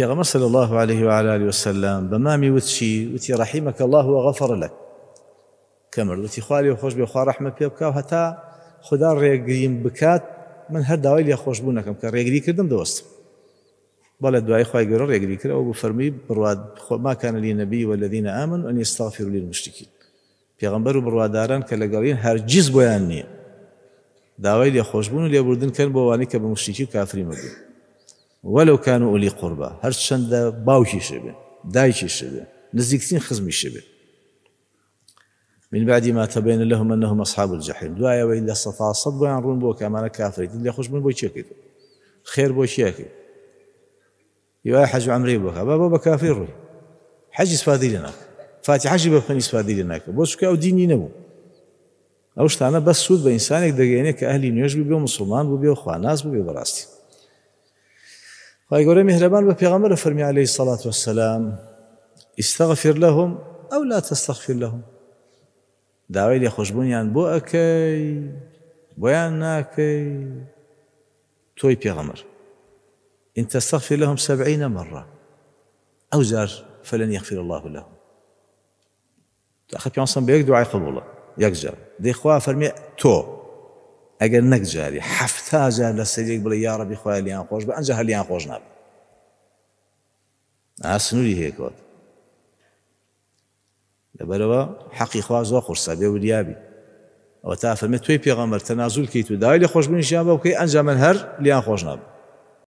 غمر صلى الله عليه وعلى وسلم بمامي وتشي وتي وتی الله وغفر لك كمر وتي خالي وخوش بي خوا رحمك پێ بکە و خدا ريقريم بكات من هەر داوای يا خوش نەکەم کە ڕێگری کردم دوست بەڵە دوای خی گەۆ ريقري كرا و فرمي برواد ما كان لي نبي والذين آمنوا أن يستغفروا للمشركين في پێغمبەر و بڕواداران کە لەگەڵین هەرگیز بۆیان نییە داوای لێ خۆشببوون و لێبوردن کەن بۆوانی کە بە ولو كانوا أولي قربى هر دا باوشي شبه دايشي شبه نزيكتين خزمي شبه من بعد ما تبين لهم انهم اصحاب الجحيم دعايا والا استطاع صبوا رون بو أمانا كافري تدلي خوش من بو شيكيت خير بو يو أي حاج عمري بو بابا بكافر حاج اسفادي لناك فاتي حاج بخني اسفادي لناك بوشك أو ديني نبو اوش تانا بس سود بانسانك دقيني كاهلي نيوش بيو مسلمان بو بيو خواناس بو بيو براستي خی گەورە میهرەبان بە پێغەمەرە عليه الصلاة والسلام استغفر لهم أو لا تستغفر تەستەخفر لەهم داوای لێ خۆشببوونیان بۆ ئەەکەی بۆیان ناکەی توي پێغەمەر إن تستغفر لهم سبعين مرة أو زار فلن يغفر الله لهم تأخذ بيان صنبيك دعاء قبوله يكزر دي خواه فرمي تو اگر ئەگەر نەکجاری حفتا جار یک بله یارا بی خۆیان لیان خوش خۆش لیان خوش هەلیان خۆش ناب ئاسنووری هەیەکەوت حقی حەقی خوا زۆ قورسە و دیابی ئەوە تا فەرمە توی پێغەمەر تەنازول کەیت و داوای لە خۆشببوونیشیان بەکەی ئەنج من هر لیان خوش نابە